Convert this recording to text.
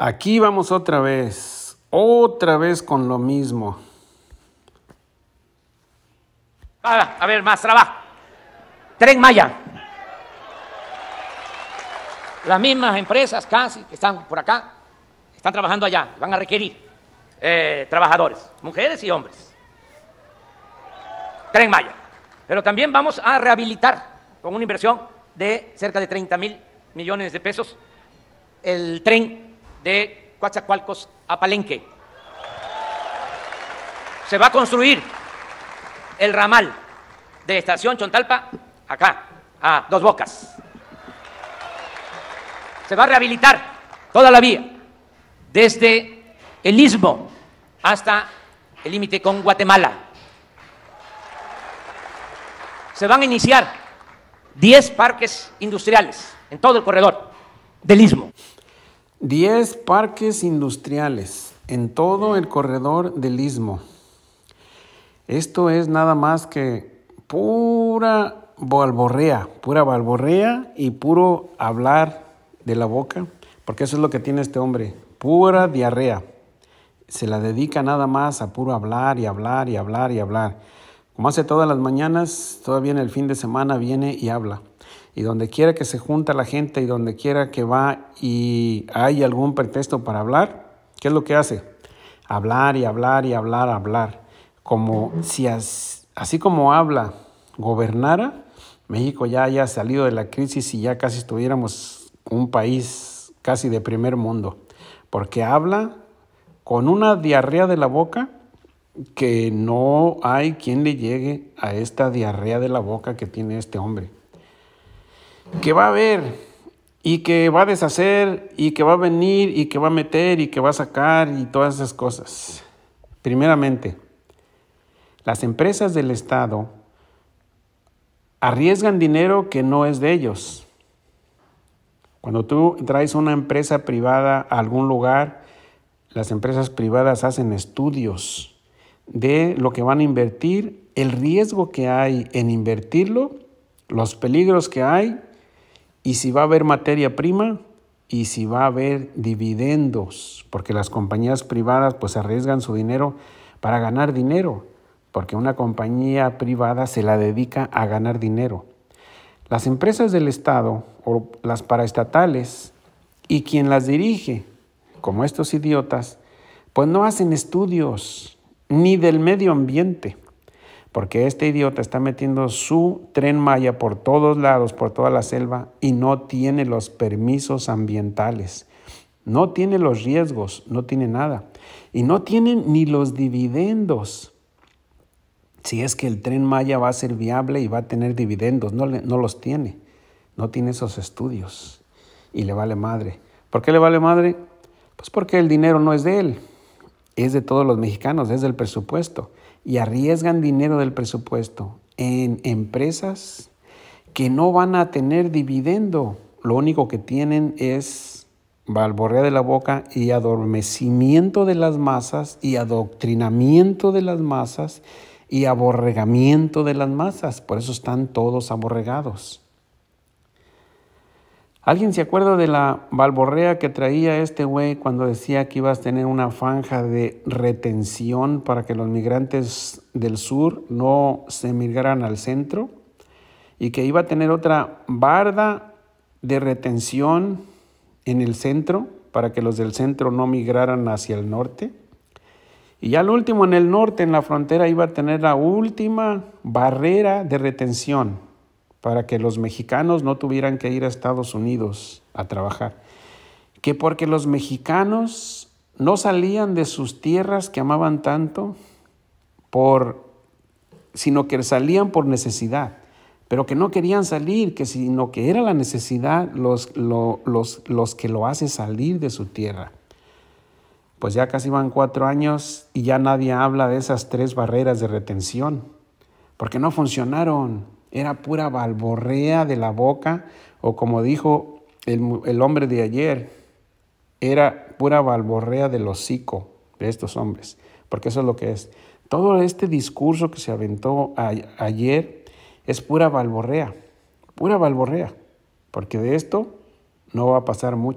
Aquí vamos otra vez, otra vez con lo mismo. Ah, a ver, más trabajo. Tren Maya. Las mismas empresas casi que están por acá, están trabajando allá, van a requerir eh, trabajadores, mujeres y hombres. Tren Maya. Pero también vamos a rehabilitar con una inversión de cerca de 30 mil millones de pesos el tren de Coatzacoalcos a Palenque. Se va a construir el ramal de Estación Chontalpa acá, a Dos Bocas. Se va a rehabilitar toda la vía, desde el istmo hasta el límite con Guatemala. Se van a iniciar 10 parques industriales en todo el corredor del istmo. 10 parques industriales en todo el corredor del istmo. Esto es nada más que pura balborrea, pura balborrea y puro hablar de la boca, porque eso es lo que tiene este hombre, pura diarrea. Se la dedica nada más a puro hablar y hablar y hablar y hablar. Como hace todas las mañanas, todavía en el fin de semana viene y habla. Y donde quiera que se junta la gente y donde quiera que va y hay algún pretexto para hablar, ¿qué es lo que hace? Hablar y hablar y hablar, hablar. Como si así como habla, gobernara, México ya haya salido de la crisis y ya casi estuviéramos un país casi de primer mundo. Porque habla con una diarrea de la boca que no hay quien le llegue a esta diarrea de la boca que tiene este hombre que va a haber y que va a deshacer y que va a venir y que va a meter y que va a sacar y todas esas cosas. Primeramente, las empresas del Estado arriesgan dinero que no es de ellos. Cuando tú traes una empresa privada a algún lugar, las empresas privadas hacen estudios de lo que van a invertir, el riesgo que hay en invertirlo, los peligros que hay y si va a haber materia prima y si va a haber dividendos, porque las compañías privadas pues arriesgan su dinero para ganar dinero, porque una compañía privada se la dedica a ganar dinero. Las empresas del Estado o las paraestatales y quien las dirige, como estos idiotas, pues no hacen estudios ni del medio ambiente porque este idiota está metiendo su tren Maya por todos lados, por toda la selva, y no tiene los permisos ambientales, no tiene los riesgos, no tiene nada, y no tiene ni los dividendos. Si es que el tren Maya va a ser viable y va a tener dividendos, no, no los tiene, no tiene esos estudios, y le vale madre. ¿Por qué le vale madre? Pues porque el dinero no es de él, es de todos los mexicanos, es del presupuesto y arriesgan dinero del presupuesto en empresas que no van a tener dividendo. Lo único que tienen es balborrea de la boca y adormecimiento de las masas y adoctrinamiento de las masas y aborregamiento de las masas. Por eso están todos aborregados. ¿Alguien se acuerda de la balborrea que traía este güey cuando decía que ibas a tener una franja de retención para que los migrantes del sur no se migraran al centro? Y que iba a tener otra barda de retención en el centro para que los del centro no migraran hacia el norte. Y ya al último, en el norte, en la frontera, iba a tener la última barrera de retención para que los mexicanos no tuvieran que ir a Estados Unidos a trabajar. Que porque los mexicanos no salían de sus tierras que amaban tanto, por, sino que salían por necesidad, pero que no querían salir, que sino que era la necesidad los, los, los que lo hace salir de su tierra. Pues ya casi van cuatro años y ya nadie habla de esas tres barreras de retención, porque no funcionaron, era pura balborrea de la boca, o como dijo el, hombre de ayer, era pura balborrea del hocico de estos hombres, porque eso es lo que es. Todo este discurso que se aventó ayer es pura balborrea, pura balborrea, porque de esto no va a pasar mucho.